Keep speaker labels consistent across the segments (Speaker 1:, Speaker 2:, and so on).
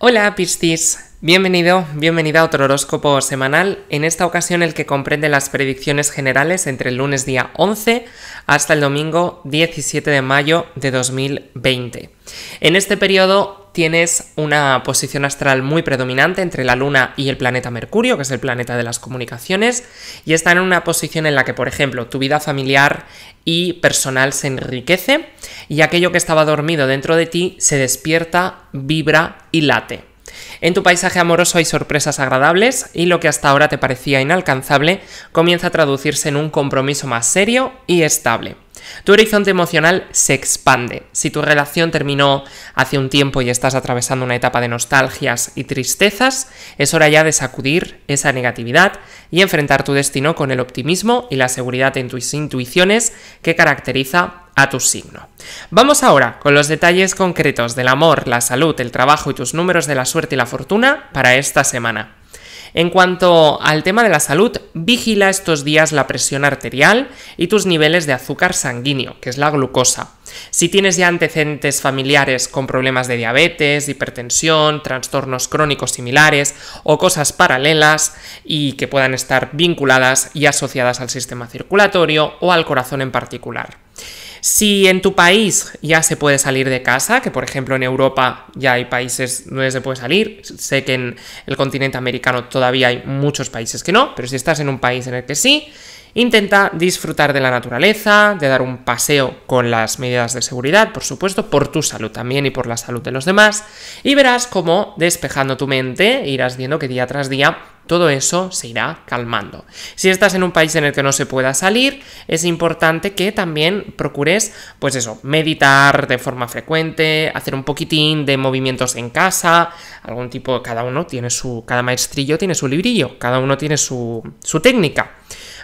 Speaker 1: Hola Piscis, bienvenido, bienvenida a otro horóscopo semanal, en esta ocasión el que comprende las predicciones generales entre el lunes día 11 hasta el domingo 17 de mayo de 2020. En este periodo tienes una posición astral muy predominante entre la Luna y el planeta Mercurio, que es el planeta de las comunicaciones, y está en una posición en la que, por ejemplo, tu vida familiar y personal se enriquece y aquello que estaba dormido dentro de ti se despierta, vibra y late. En tu paisaje amoroso hay sorpresas agradables y lo que hasta ahora te parecía inalcanzable comienza a traducirse en un compromiso más serio y estable. Tu horizonte emocional se expande. Si tu relación terminó hace un tiempo y estás atravesando una etapa de nostalgias y tristezas, es hora ya de sacudir esa negatividad y enfrentar tu destino con el optimismo y la seguridad en tus intuiciones que caracteriza a tu signo. Vamos ahora con los detalles concretos del amor, la salud, el trabajo y tus números de la suerte y la fortuna para esta semana. En cuanto al tema de la salud, vigila estos días la presión arterial y tus niveles de azúcar sanguíneo, que es la glucosa. Si tienes ya antecedentes familiares con problemas de diabetes, hipertensión, trastornos crónicos similares o cosas paralelas y que puedan estar vinculadas y asociadas al sistema circulatorio o al corazón en particular. Si en tu país ya se puede salir de casa, que por ejemplo en Europa ya hay países donde se puede salir, sé que en el continente americano todavía hay muchos países que no, pero si estás en un país en el que sí, intenta disfrutar de la naturaleza, de dar un paseo con las medidas de seguridad, por supuesto, por tu salud también y por la salud de los demás, y verás cómo despejando tu mente irás viendo que día tras día todo eso se irá calmando. Si estás en un país en el que no se pueda salir, es importante que también procures, pues eso, meditar de forma frecuente, hacer un poquitín de movimientos en casa, algún tipo, cada uno tiene su, cada maestrillo tiene su librillo, cada uno tiene su, su técnica.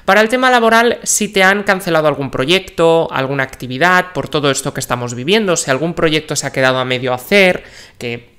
Speaker 1: Para el tema laboral, si te han cancelado algún proyecto, alguna actividad, por todo esto que estamos viviendo, si algún proyecto se ha quedado a medio hacer, que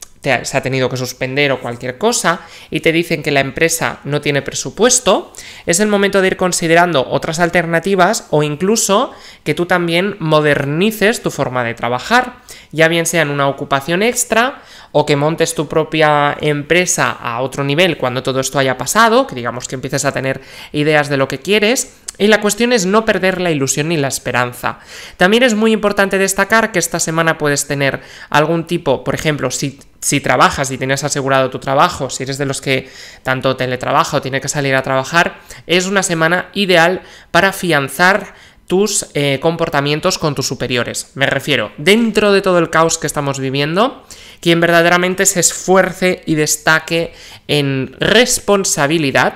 Speaker 1: se ha tenido que suspender o cualquier cosa y te dicen que la empresa no tiene presupuesto, es el momento de ir considerando otras alternativas o incluso que tú también modernices tu forma de trabajar, ya bien sea en una ocupación extra o que montes tu propia empresa a otro nivel cuando todo esto haya pasado, que digamos que empieces a tener ideas de lo que quieres y la cuestión es no perder la ilusión ni la esperanza. También es muy importante destacar que esta semana puedes tener algún tipo, por ejemplo, si, trabajas y tienes asegurado tu trabajo, si eres de los que tanto teletrabaja o tiene que salir a trabajar, es una semana ideal para afianzar tus eh, comportamientos con tus superiores. Me refiero, dentro de todo el caos que estamos viviendo, quien verdaderamente se esfuerce y destaque en responsabilidad,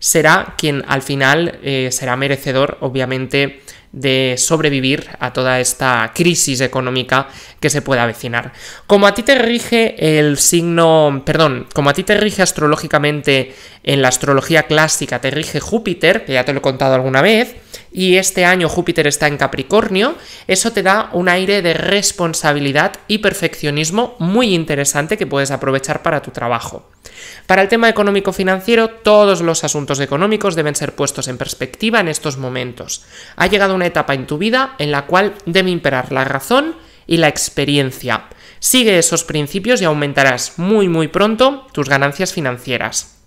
Speaker 1: será quien al final eh, será merecedor, obviamente, de sobrevivir a toda esta crisis económica que se pueda avecinar. Como a ti te rige el signo, perdón, como a ti te rige astrológicamente en la astrología clásica, te rige Júpiter, que ya te lo he contado alguna vez, y este año Júpiter está en Capricornio, eso te da un aire de responsabilidad y perfeccionismo muy interesante que puedes aprovechar para tu trabajo. Para el tema económico-financiero, todos los asuntos económicos deben ser puestos en perspectiva en estos momentos. Ha llegado una etapa en tu vida en la cual debe imperar la razón y la experiencia. Sigue esos principios y aumentarás muy muy pronto tus ganancias financieras.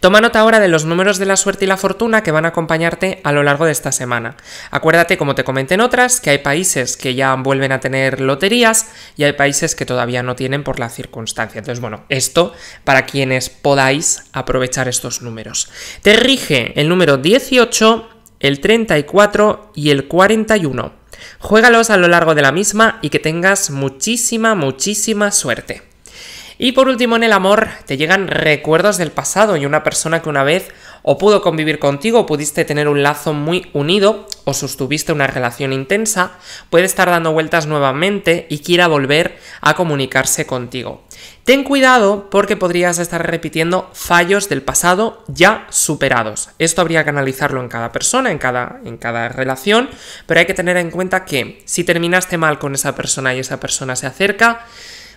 Speaker 1: Toma nota ahora de los números de la suerte y la fortuna que van a acompañarte a lo largo de esta semana. Acuérdate, como te comenté en otras, que hay países que ya vuelven a tener loterías y hay países que todavía no tienen por la circunstancia. Entonces, bueno, esto para quienes podáis aprovechar estos números. Te rige el número 18, el 34 y el 41. Juégalos a lo largo de la misma y que tengas muchísima, muchísima suerte. Y por último, en el amor te llegan recuerdos del pasado y una persona que una vez o pudo convivir contigo, o pudiste tener un lazo muy unido, o sostuviste una relación intensa, puede estar dando vueltas nuevamente y quiera volver a comunicarse contigo. Ten cuidado porque podrías estar repitiendo fallos del pasado ya superados. Esto habría que analizarlo en cada persona, en cada, en cada relación, pero hay que tener en cuenta que si terminaste mal con esa persona y esa persona se acerca,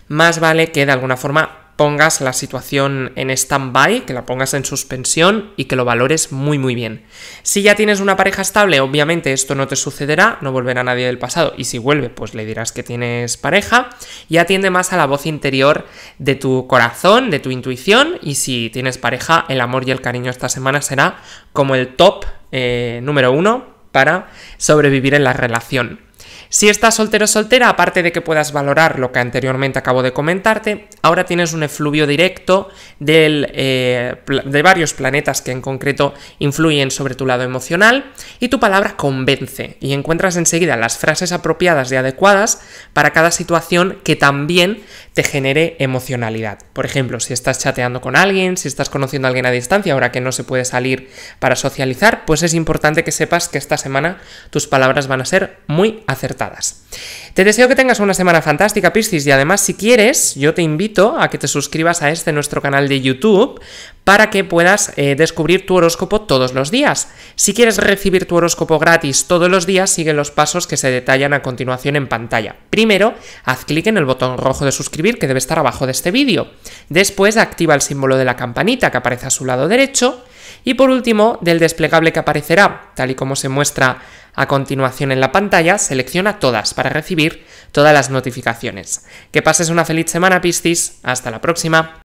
Speaker 1: más vale que de alguna forma pongas la situación en stand-by, que la pongas en suspensión y que lo valores muy muy bien. Si ya tienes una pareja estable, obviamente esto no te sucederá, no volverá nadie del pasado y si vuelve, pues le dirás que tienes pareja y atiende más a la voz interior de tu corazón, de tu intuición y si tienes pareja, el amor y el cariño esta semana será como el top eh, número uno para sobrevivir en la relación. Si estás soltero o soltera, aparte de que puedas valorar lo que anteriormente acabo de comentarte, ahora tienes un efluvio directo eh, de varios planetas que en concreto influyen sobre tu lado emocional y tu palabra convence y encuentras enseguida las frases apropiadas y adecuadas para cada situación que también te genere emocionalidad. Por ejemplo, si estás chateando con alguien, si estás conociendo a alguien a distancia, ahora que no se puede salir para socializar, pues es importante que sepas que esta semana tus palabras van a ser muy acertadas. Te deseo que tengas una semana fantástica, Piscis, y además si quieres, yo te invito a que te suscribas a este nuestro canal de YouTube para que puedas eh, descubrir tu horóscopo todos los días. Si quieres recibir tu horóscopo gratis todos los días, sigue los pasos que se detallan a continuación en pantalla. Primero, haz clic en el botón rojo de suscribir que debe estar abajo de este vídeo. Después activa el símbolo de la campanita que aparece a su lado derecho y por último del desplegable que aparecerá, tal y como se muestra a continuación en la pantalla, selecciona todas para recibir todas las notificaciones. Que pases una feliz semana Piscis, hasta la próxima.